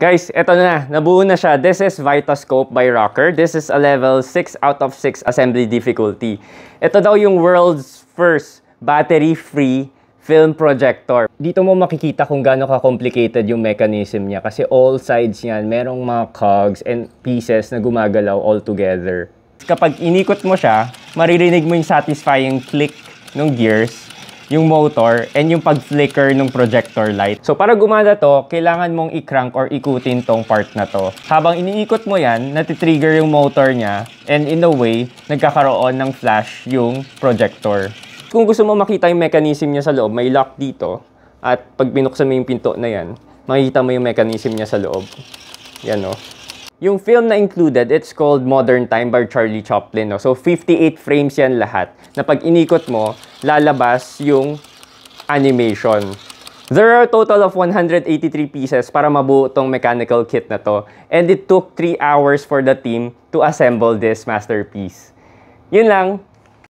Guys, eto na. Nabuo na siya. This is Vitascope by Rocker. This is a level 6 out of 6 assembly difficulty. Ito daw yung world's first battery-free film projector. Dito mo makikita kung gaano ka-complicated yung mechanism niya kasi all sides niyan, merong mga cogs and pieces na gumagalaw all together. Kapag inikot mo siya, maririnig mo yung satisfying click ng gears yung motor, and yung pag-flicker ng projector light. So para gumana to, kailangan mong i-crank or ikutin tong part na to. Habang iniikot mo yan, natitrigger yung motor niya, and in a way, nagkakaroon ng flash yung projector. Kung gusto mo makita yung mechanism niya sa loob, may lock dito, at pag binuksan mo yung pinto na yan, makikita mo yung mechanism niya sa loob. Yan o. Oh. Yung film na included, it's called Modern Time by Charlie Chaplin. No? So, 58 frames yan lahat. Na pag inikot mo, lalabas yung animation. There are a total of 183 pieces para mabuo tong mechanical kit na to. And it took 3 hours for the team to assemble this masterpiece. Yun lang,